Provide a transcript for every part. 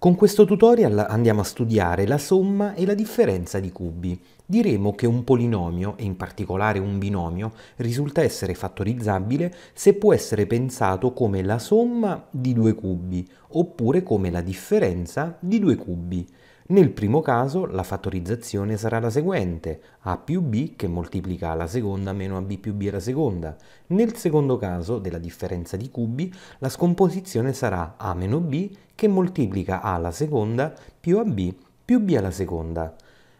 Con questo tutorial andiamo a studiare la somma e la differenza di cubi. Diremo che un polinomio, e in particolare un binomio, risulta essere fattorizzabile se può essere pensato come la somma di due cubi, oppure come la differenza di due cubi. Nel primo caso la fattorizzazione sarà la seguente, a più b che moltiplica a la seconda meno ab più b alla seconda. Nel secondo caso della differenza di cubi, la scomposizione sarà a meno b che moltiplica a alla seconda più ab più b alla seconda.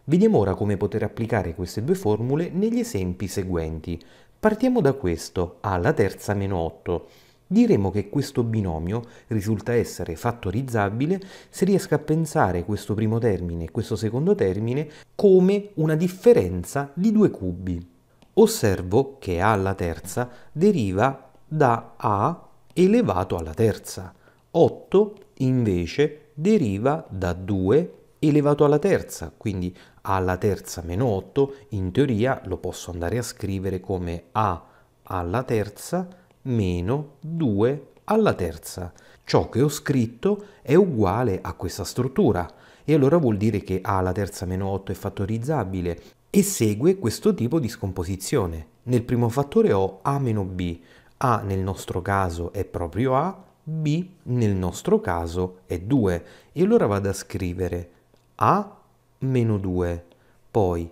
Vediamo ora come poter applicare queste due formule negli esempi seguenti. Partiamo da questo, a alla terza meno 8. Diremo che questo binomio risulta essere fattorizzabile se riesco a pensare questo primo termine e questo secondo termine come una differenza di due cubi. Osservo che A alla terza deriva da A elevato alla terza. 8 invece deriva da 2 elevato alla terza, quindi A alla terza meno 8 in teoria lo posso andare a scrivere come A alla terza meno 2 alla terza. Ciò che ho scritto è uguale a questa struttura e allora vuol dire che a alla terza meno 8 è fattorizzabile e segue questo tipo di scomposizione. Nel primo fattore ho a meno b, a nel nostro caso è proprio a, b nel nostro caso è 2 e allora vado a scrivere a meno 2, poi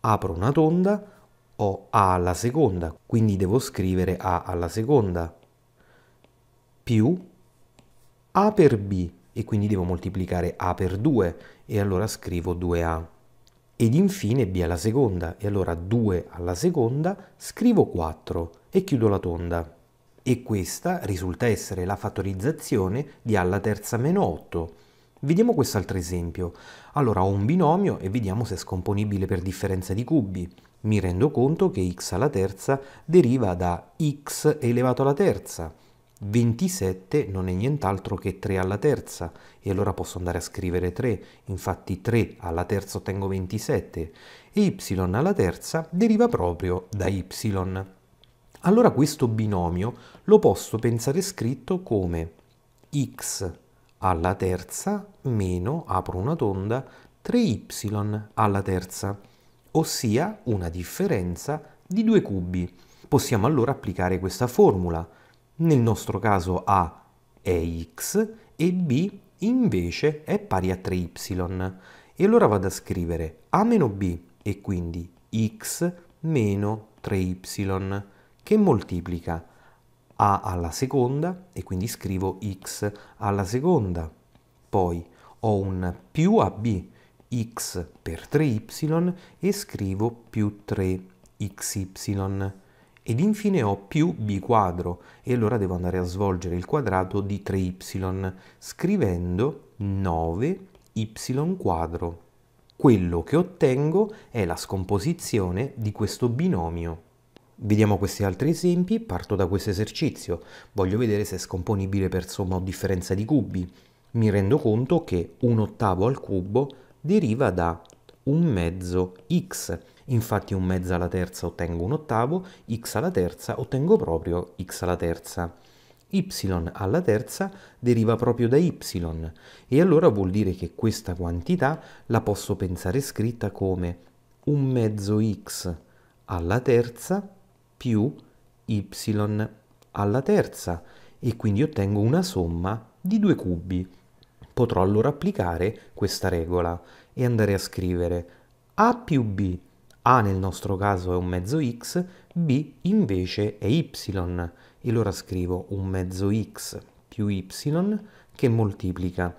apro una tonda, ho a alla seconda, quindi devo scrivere a alla seconda più a per b e quindi devo moltiplicare a per 2 e allora scrivo 2a. Ed infine b alla seconda e allora 2 alla seconda scrivo 4 e chiudo la tonda. E questa risulta essere la fattorizzazione di a alla terza meno 8. Vediamo quest'altro esempio. Allora ho un binomio e vediamo se è scomponibile per differenza di cubi mi rendo conto che x alla terza deriva da x elevato alla terza. 27 non è nient'altro che 3 alla terza e allora posso andare a scrivere 3, infatti 3 alla terza ottengo 27 e y alla terza deriva proprio da y. Allora questo binomio lo posso pensare scritto come x alla terza meno, apro una tonda, 3y alla terza ossia una differenza di due cubi. Possiamo allora applicare questa formula. Nel nostro caso A è x e B invece è pari a 3y. E allora vado a scrivere A meno B e quindi x meno 3y che moltiplica a alla seconda e quindi scrivo x alla seconda. Poi ho un più a b x per 3y e scrivo più 3xy. Ed infine ho più b quadro e allora devo andare a svolgere il quadrato di 3y scrivendo 9y quadro. Quello che ottengo è la scomposizione di questo binomio. Vediamo questi altri esempi, parto da questo esercizio, voglio vedere se è scomponibile per somma o differenza di cubi. Mi rendo conto che un ottavo al cubo deriva da un mezzo x. Infatti un mezzo alla terza ottengo un ottavo, x alla terza ottengo proprio x alla terza. y alla terza deriva proprio da y e allora vuol dire che questa quantità la posso pensare scritta come un mezzo x alla terza più y alla terza e quindi ottengo una somma di due cubi potrò allora applicare questa regola e andare a scrivere A più B, A nel nostro caso è un mezzo x, B invece è y e allora scrivo un mezzo x più y che moltiplica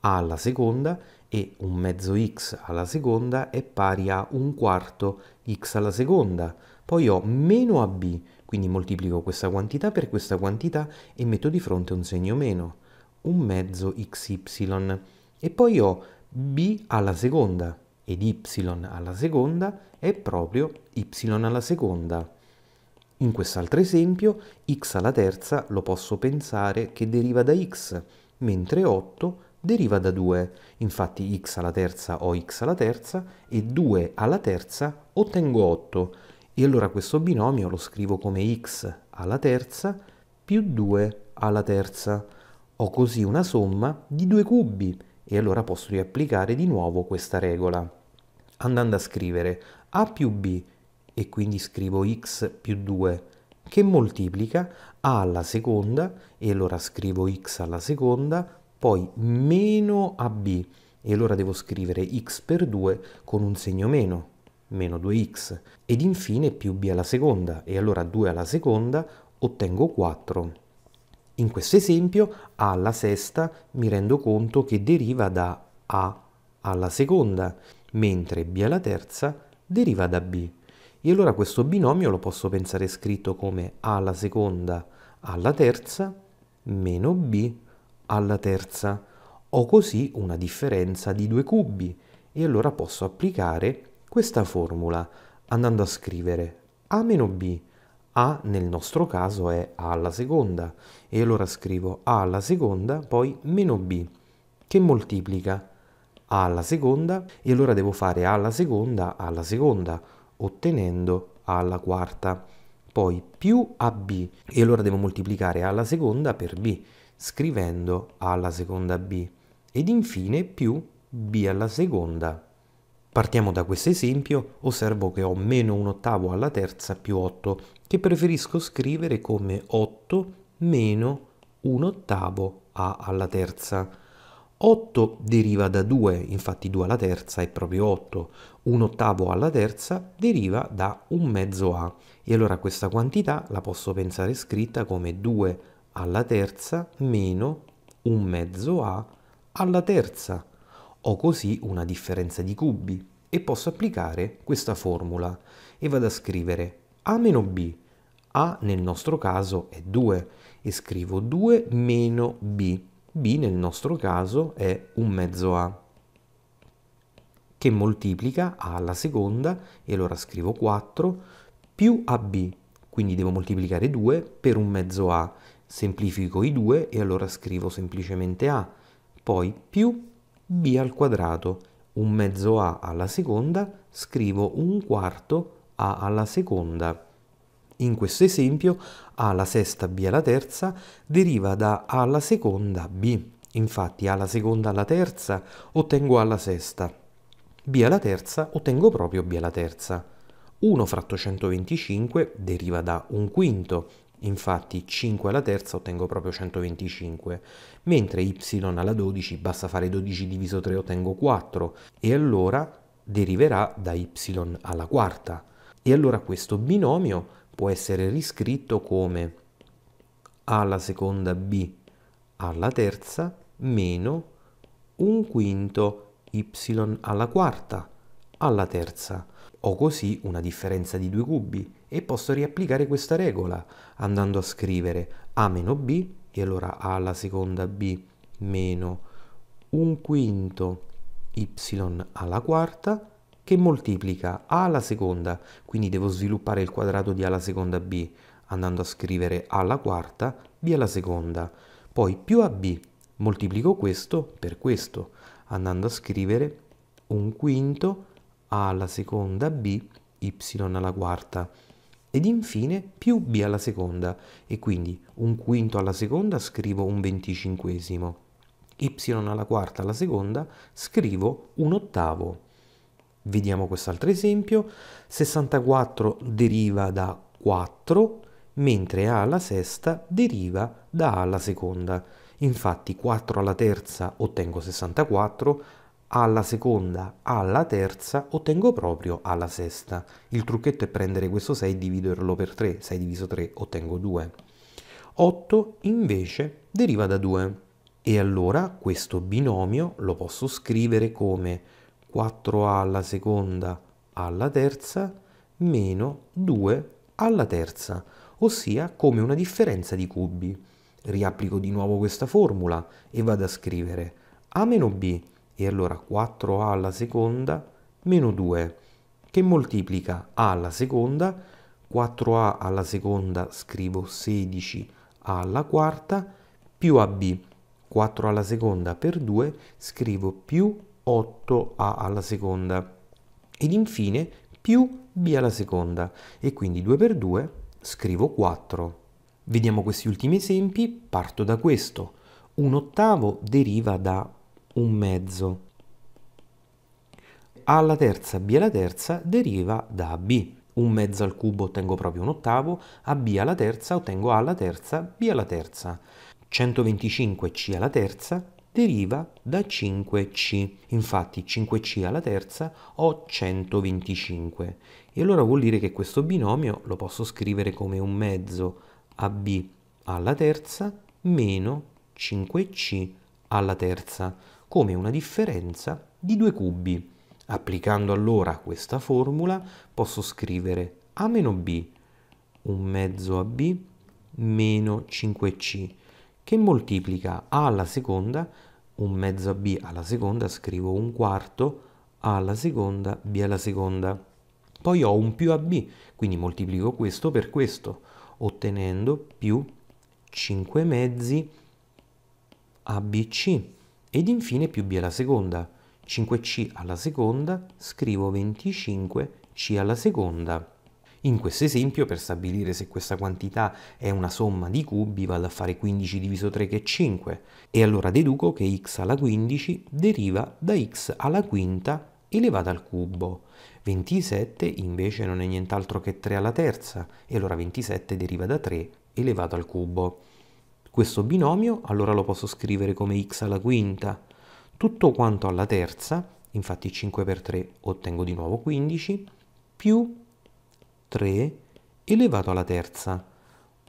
A alla seconda e un mezzo x alla seconda è pari a un quarto x alla seconda. Poi ho meno AB, quindi moltiplico questa quantità per questa quantità e metto di fronte un segno meno un mezzo xy e poi ho b alla seconda ed y alla seconda è proprio y alla seconda. In quest'altro esempio x alla terza lo posso pensare che deriva da x, mentre 8 deriva da 2. Infatti x alla terza ho x alla terza e 2 alla terza ottengo 8. E allora questo binomio lo scrivo come x alla terza più 2 alla terza. Ho così una somma di due cubi e allora posso riapplicare di nuovo questa regola andando a scrivere a più b e quindi scrivo x più 2 che moltiplica a alla seconda e allora scrivo x alla seconda poi meno ab e allora devo scrivere x per 2 con un segno meno meno 2x ed infine più b alla seconda e allora 2 alla seconda ottengo 4 in questo esempio A alla sesta mi rendo conto che deriva da A alla seconda, mentre B alla terza deriva da B. E allora questo binomio lo posso pensare scritto come A alla seconda alla terza meno B alla terza. Ho così una differenza di due cubi e allora posso applicare questa formula andando a scrivere A meno B a nel nostro caso è A alla seconda e allora scrivo A alla seconda poi meno B che moltiplica A alla seconda e allora devo fare A alla seconda alla seconda ottenendo A alla quarta poi più AB e allora devo moltiplicare A alla seconda per B scrivendo A alla seconda B ed infine più B alla seconda Partiamo da questo esempio, osservo che ho meno un ottavo alla terza più 8, che preferisco scrivere come 8 meno un ottavo a alla terza. 8 deriva da 2, infatti 2 alla terza è proprio 8. Un ottavo alla terza deriva da un mezzo a. E allora questa quantità la posso pensare scritta come 2 alla terza meno un mezzo a alla terza ho così una differenza di cubi e posso applicare questa formula e vado a scrivere a meno b. a nel nostro caso è 2 e scrivo 2 meno b. b nel nostro caso è un mezzo a che moltiplica a alla seconda e allora scrivo 4 più ab. Quindi devo moltiplicare 2 per un mezzo a. Semplifico i due e allora scrivo semplicemente a. Poi più b al quadrato, un mezzo a alla seconda, scrivo un quarto a alla seconda. In questo esempio a alla sesta b alla terza deriva da a alla seconda b. Infatti a alla seconda alla terza ottengo a alla sesta. b alla terza ottengo proprio b alla terza. 1 fratto 125 deriva da un quinto infatti 5 alla terza ottengo proprio 125, mentre y alla 12 basta fare 12 diviso 3 ottengo 4 e allora deriverà da y alla quarta. E allora questo binomio può essere riscritto come a alla seconda b alla terza meno un quinto y alla quarta alla terza ho così una differenza di due cubi e posso riapplicare questa regola andando a scrivere a meno b e allora a alla seconda b meno un quinto y alla quarta che moltiplica a alla seconda, quindi devo sviluppare il quadrato di a alla seconda b andando a scrivere a alla quarta b alla seconda, poi più ab, moltiplico questo per questo andando a scrivere un quinto y a alla seconda b, y alla quarta ed infine più b alla seconda e quindi un quinto alla seconda scrivo un venticinquesimo, y alla quarta alla seconda scrivo un ottavo. Vediamo quest'altro esempio, 64 deriva da 4 mentre a alla sesta deriva da a alla seconda. Infatti 4 alla terza ottengo 64, alla seconda, alla terza, ottengo proprio alla sesta. Il trucchetto è prendere questo 6 e dividerlo per 3, 6 diviso 3 ottengo 2. 8 invece deriva da 2 e allora questo binomio lo posso scrivere come 4a alla seconda alla terza meno 2 alla terza, ossia come una differenza di cubi. Riapplico di nuovo questa formula e vado a scrivere a meno b e allora 4a alla seconda meno 2 che moltiplica a alla seconda 4a alla seconda scrivo 16 alla quarta più ab 4 alla seconda per 2 scrivo più 8a alla seconda ed infine più b alla seconda e quindi 2 per 2 scrivo 4. Vediamo questi ultimi esempi, parto da questo. Un ottavo deriva da un mezzo. Alla terza B alla terza deriva da AB. Un mezzo al cubo ottengo proprio un ottavo, AB alla terza ottengo A alla terza, B alla terza. 125C alla terza deriva da 5C. Infatti 5C alla terza ho 125. E allora vuol dire che questo binomio lo posso scrivere come un mezzo AB alla terza meno 5C alla terza come una differenza di due cubi. Applicando allora questa formula posso scrivere a meno b, un mezzo a b, meno 5c, che moltiplica a alla seconda, un mezzo a b alla seconda, scrivo un quarto, a alla seconda, b alla seconda. Poi ho un più a b, quindi moltiplico questo per questo, ottenendo più 5 mezzi a b ed infine più b alla seconda. 5c alla seconda scrivo 25c alla seconda. In questo esempio, per stabilire se questa quantità è una somma di cubi, vado a fare 15 diviso 3 che è 5, e allora deduco che x alla 15 deriva da x alla quinta elevata al cubo. 27 invece non è nient'altro che 3 alla terza, e allora 27 deriva da 3 elevato al cubo. Questo binomio allora lo posso scrivere come x alla quinta. Tutto quanto alla terza, infatti 5 per 3 ottengo di nuovo 15, più 3 elevato alla terza.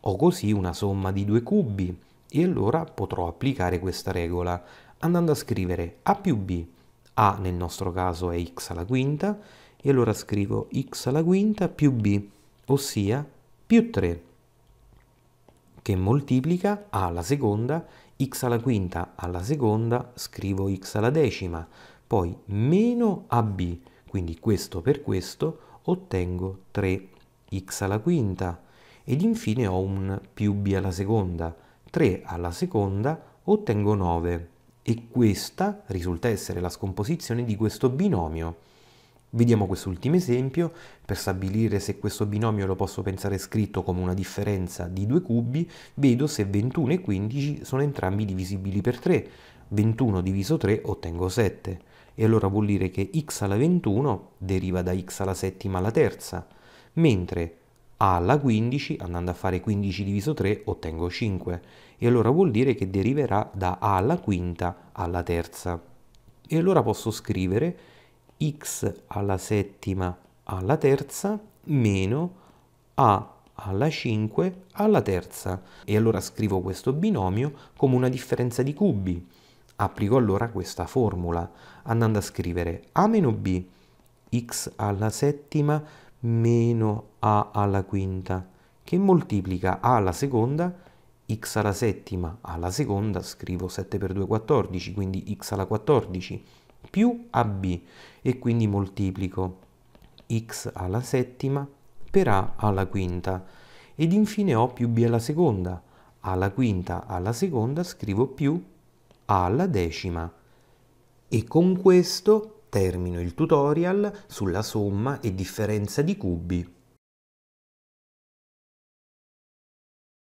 Ho così una somma di due cubi e allora potrò applicare questa regola andando a scrivere a più b, a nel nostro caso è x alla quinta, e allora scrivo x alla quinta più b, ossia più 3 che moltiplica a alla seconda, x alla quinta alla seconda, scrivo x alla decima, poi meno ab, quindi questo per questo ottengo 3x alla quinta ed infine ho un più b alla seconda, 3 alla seconda ottengo 9 e questa risulta essere la scomposizione di questo binomio. Vediamo quest'ultimo esempio per stabilire se questo binomio lo posso pensare scritto come una differenza di due cubi, vedo se 21 e 15 sono entrambi divisibili per 3, 21 diviso 3 ottengo 7 e allora vuol dire che x alla 21 deriva da x alla settima alla terza, mentre a alla 15 andando a fare 15 diviso 3 ottengo 5 e allora vuol dire che deriverà da a alla quinta alla terza. E allora posso scrivere x alla settima alla terza meno a alla 5 alla terza. E allora scrivo questo binomio come una differenza di cubi. Applico allora questa formula andando a scrivere a meno b x alla settima meno a alla quinta che moltiplica a alla seconda x alla settima alla seconda scrivo 7 per 2 14 quindi x alla 14 più AB e quindi moltiplico x alla settima per A alla quinta ed infine ho più B alla seconda. alla quinta alla seconda scrivo più A alla decima. E con questo termino il tutorial sulla somma e differenza di cubi.